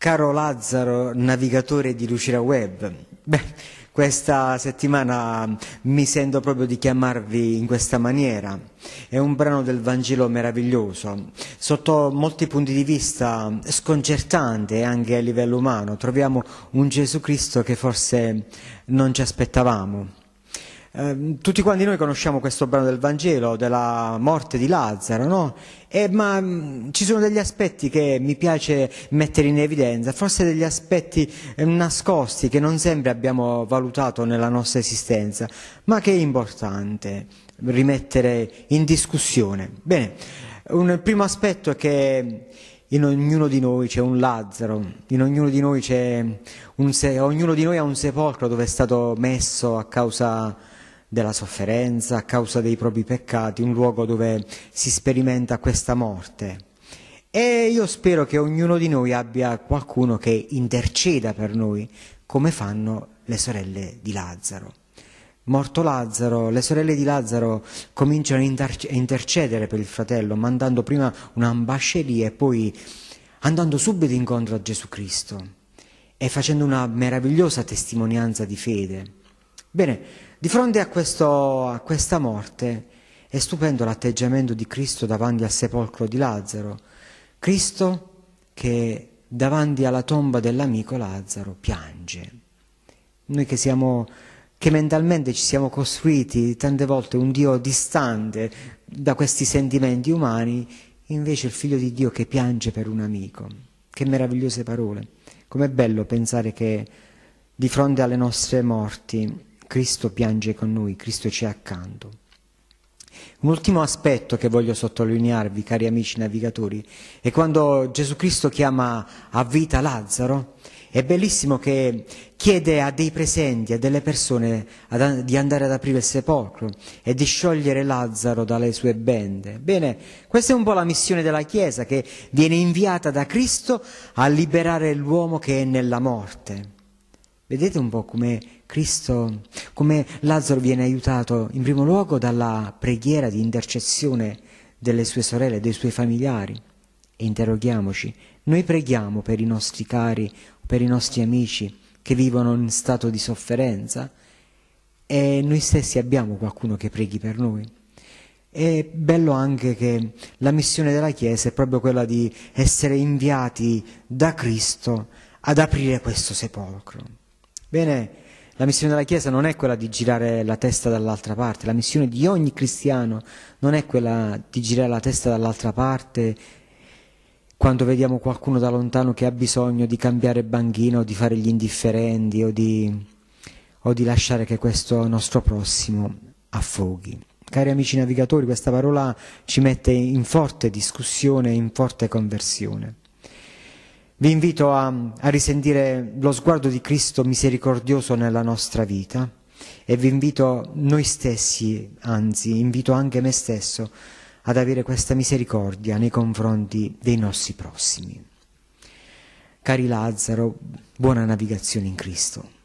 Caro Lazzaro, navigatore di Lucira Web, Beh, questa settimana mi sento proprio di chiamarvi in questa maniera. È un brano del Vangelo meraviglioso. Sotto molti punti di vista sconcertante anche a livello umano, troviamo un Gesù Cristo che forse non ci aspettavamo. Ehm, tutti quanti noi conosciamo questo brano del Vangelo, della morte di Lazzaro, no? Eh, ma mh, mm, ci sono degli aspetti che mi piace mettere in evidenza, forse degli aspetti eh, nascosti che non sempre abbiamo valutato nella nostra esistenza, ma che è importante rimettere in discussione. Bene, un, il primo aspetto è che in ognuno di noi c'è un Lazzaro, in ognuno di noi c'è un se- ognuno di noi ha un sepolcro dove è stato messo a causa della sofferenza, a causa dei propri peccati, un luogo dove si sperimenta questa morte. E io spero che ognuno di noi abbia qualcuno che interceda per noi, come fanno le sorelle di Lazzaro. Morto Lazzaro, le sorelle di Lazzaro cominciano a intercedere per il fratello, mandando prima un'ambasceria e poi andando subito incontro a Gesù Cristo e facendo una meravigliosa testimonianza di fede. Bene, di fronte a, questo, a questa morte è stupendo l'atteggiamento di Cristo davanti al sepolcro di Lazzaro. Cristo che davanti alla tomba dell'amico Lazzaro piange. Noi che siamo che mentalmente ci siamo costruiti tante volte un Dio distante da questi sentimenti umani, invece il figlio di Dio che piange per un amico. Che meravigliose parole. Com'è bello pensare che di fronte alle nostre morti Cristo piange con noi, Cristo ci è accanto. Un ultimo aspetto che voglio sottolinearvi, cari amici navigatori, è quando Gesù Cristo chiama a vita Lazzaro, è bellissimo che chiede a dei presenti, a delle persone ad, di andare ad aprire il sepolcro e di sciogliere Lazzaro dalle sue bende. Bene, questa è un po' la missione della Chiesa che viene inviata da Cristo a liberare l'uomo che è nella morte. Vedete un po' come Cristo, come Lazzaro viene aiutato in primo luogo dalla preghiera di intercessione delle sue sorelle, dei suoi familiari. E interroghiamoci, noi preghiamo per i nostri cari, per i nostri amici che vivono in stato di sofferenza e noi stessi abbiamo qualcuno che preghi per noi. È bello anche che la missione della Chiesa è proprio quella di essere inviati da Cristo ad aprire questo sepolcro. Bene, la missione della Chiesa non è quella di girare la testa dall'altra parte, la missione di ogni cristiano non è quella di girare la testa dall'altra parte quando vediamo qualcuno da lontano che ha bisogno di cambiare banchina o di fare gli indifferenti o di, o di lasciare che questo nostro prossimo affoghi. Cari amici navigatori, questa parola ci mette in forte discussione, e in forte conversione. Vi invito a, a risentire lo sguardo di Cristo misericordioso nella nostra vita e vi invito noi stessi, anzi invito anche me stesso, ad avere questa misericordia nei confronti dei nostri prossimi. Cari Lazzaro, buona navigazione in Cristo.